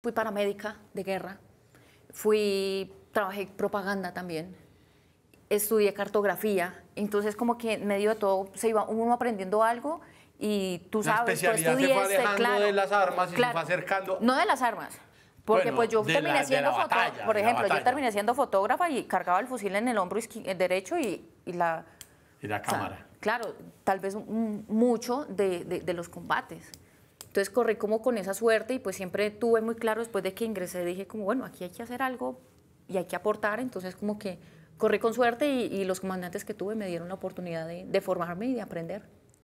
Fui paramédica de guerra, fui, trabajé propaganda también, estudié cartografía, entonces como que en medio de todo se iba uno aprendiendo algo y tú sabes, tú estudiaste, se fue de las armas y se acercando. No de las armas, porque pues yo terminé siendo fotógrafa, por ejemplo, yo terminé siendo fotógrafa y cargaba el fusil en el hombro eh, derecho y, la... Y la cámara. claro, tal vez mucho de, de los combates. Entonces corrí como con esa suerte y pues siempre tuve muy claro después de que ingresé, dije como, bueno, aquí hay que hacer algo y hay que aportar, entonces como que corrí con suerte y, los comandantes que tuve me dieron la oportunidad de formarme y de aprender.